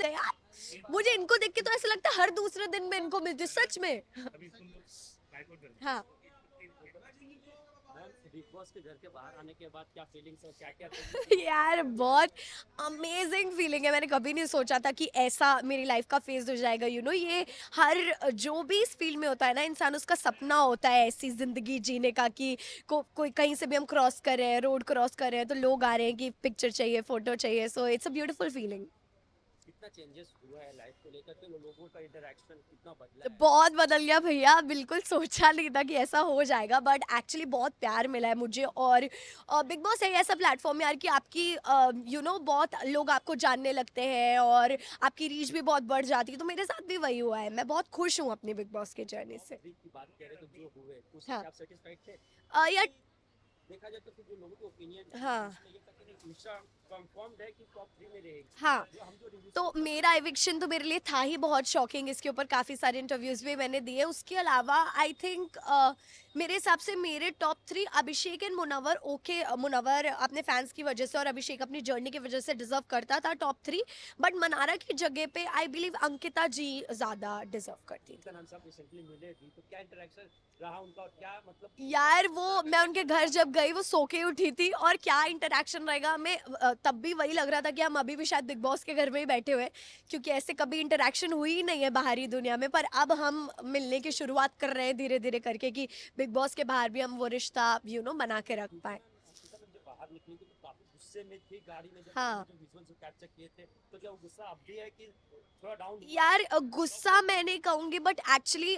मुझे इनको देख के तो ऐसा लगता है हर दूसरे दिन में इनको मिलती सच में हाँ यार बहुत अमेजिंग फीलिंग है मैंने कभी नहीं सोचा था कि ऐसा मेरी लाइफ का फेज हो जाएगा यू you नो know, ये हर जो भी इस फील्ड में होता है ना इंसान उसका सपना होता है ऐसी ज़िंदगी जीने का कि को, कोई कहीं से भी हम क्रॉस कर रहे हैं रोड क्रॉस कर रहे हैं तो लोग आ रहे हैं कि पिक्चर चाहिए फ़ोटो चाहिए so it's a beautiful feeling बहुत बदल गया भैया बिल्कुल सोचा नहीं था कि ऐसा हो जाएगा बट एक्चुअली बहुत प्यार मिला है मुझे और बिग बॉस है ऐसा प्लेटफॉर्म यार कि आपकी यू नो बहुत लोग आपको जानने लगते हैं और आपकी रीच भी बहुत बढ़ जाती है तो मेरे साथ भी वही हुआ है मैं बहुत खुश हूँ अपने बिग बॉस के जर्नी से तो हाँ। यार देखा जाए तो लोगों के ओपिनियन हाँ हाँ तो मेरा एविक्शन तो मेरे लिए था ही बहुत शॉकिंग इसके ऊपर काफ़ी सारे इंटरव्यूज़ भी मैंने दिए उसके अलावा आई थिंक uh, मेरे हिसाब से मेरे top three Abhishek and Munawar okay Munawar अपने फैंस की वजह से और अभिषेक अपनी जर्नी की वजह से डिज़र्व करता था टॉप थ्री बट मनारा की जगह पे आई बिलीव अंकिता जी ज़्यादा डिज़र्व करती तो मतलब- यार वो मैं उनके घर जब गई वो सो के उठी थी और क्या इंटरेक्शन रहेगा मैं तब भी वही लग रहा था कि हम अभी भी शायद बिग बॉस के घर में ही बैठे हुए क्योंकि ऐसे कभी इंटरेक्शन हुई ही नहीं है बाहरी दुनिया में पर अब हम मिलने की शुरुआत कर रहे हैं धीरे धीरे करके कि बिग बॉस के बाहर भी हम वो रिश्ता यू नो बना के रख पाए गुस्से में थी गाड़ी में जब हाँ। जो विजुअल्स को कैप्चर किए थे तो क्या वो गुस्सा अब भी है कि यार गुस्सा मैं नहीं कहूंगी बट एक्चुअली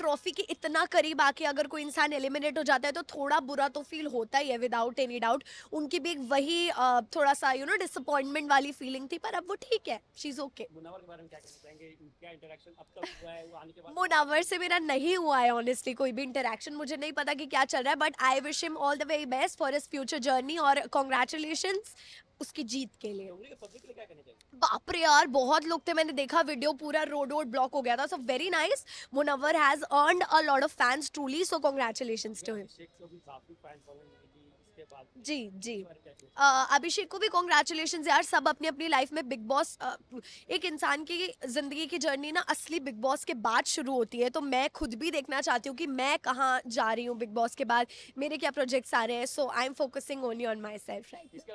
ट्रॉफी के इतना करीब आके अगर कोई इंसान एलिमिनेट हो जाता है तो थोड़ा बुरा तो फील होता ही है विदाउट एनी डाउट उनकी भी एक वही uh, थोड़ा सा यू नो डिसअपॉइंटमेंट वाली फीलिंग थी पर अब वो ठीक है शी इज ओके मुनावर से मेरा नहीं हुआ है ऑनेस्टली कोई भी इंटरेक्शन मुझे नहीं पता कि क्या चल रहा है but I wish him all the very best for his future journey और कॉन्ग्रेचुलेशन कॉम्पिटिशन्स उसकी जीत के लिए बाप रे यार बहुत लोग थे मैंने देखा वीडियो पूरा रोड रोड ब्लॉक हो गया था so very nice Munawar has earn a lot of fans truly so congratulation to him जी जी अभिषेक को भी कॉन्ग्रेचुलेशन यार सब अपनी अपनी लाइफ में बिग बॉस एक इंसान की ज़िंदगी की जर्नी ना असली बिग बॉस के बाद शुरू होती है तो मैं खुद भी देखना चाहती हूँ कि मैं कहाँ जा रही हूँ बिग बॉस के बाद मेरे क्या प्रोजेक्ट्स आ रहे हैं so I am focusing only on myself right